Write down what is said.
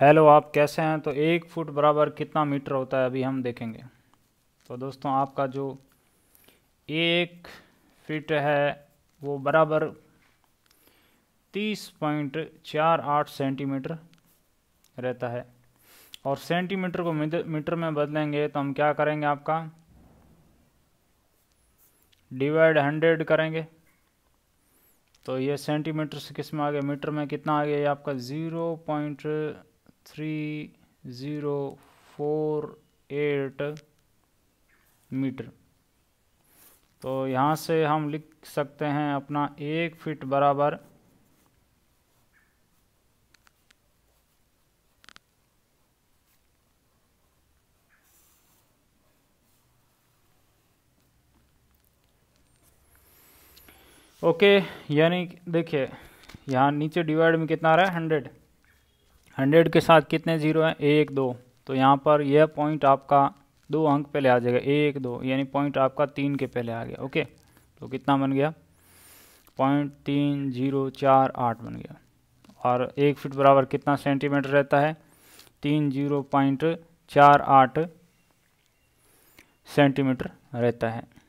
hello आप कैसे हैं तो एक फुट बराबर कितना मीटर होता है अभी हम देखेंगे तो दोस्तों आपका जो एक फीट है वो बराबर तीस पॉइंट चार आठ सेंटीमीटर रहता है और सेंटीमीटर को मीटर में बदलेंगे तो हम क्या करेंगे आपका डिवाइड हंड्रेड करेंगे तो ये सेंटीमीटर से किस में आ गया मीटर में कितना आ गया ये आपका zero point three zero four eight metre तो यहाँ से हम लिख सकते हैं अपना एक फिट बराबर ओके यानी देखिए यहाँ नीचे डिवाइड में कितना आ रहा है हंड्रेड हंड्रेड के साथ कितने ज़ीरो हैं एक दो तो यहाँ पर यह पॉइंट आपका दो अंक पहले आ जाएगा एक दो यानी पॉइंट आपका तीन के पहले आ गया ओके तो कितना बन गया पॉइंट तीन जीरो चार आठ बन गया और एक फिट बराबर कितना सेंटीमीटर रहता है तीन जीरो पॉइंट चार आठ सेंटीमीटर रहता है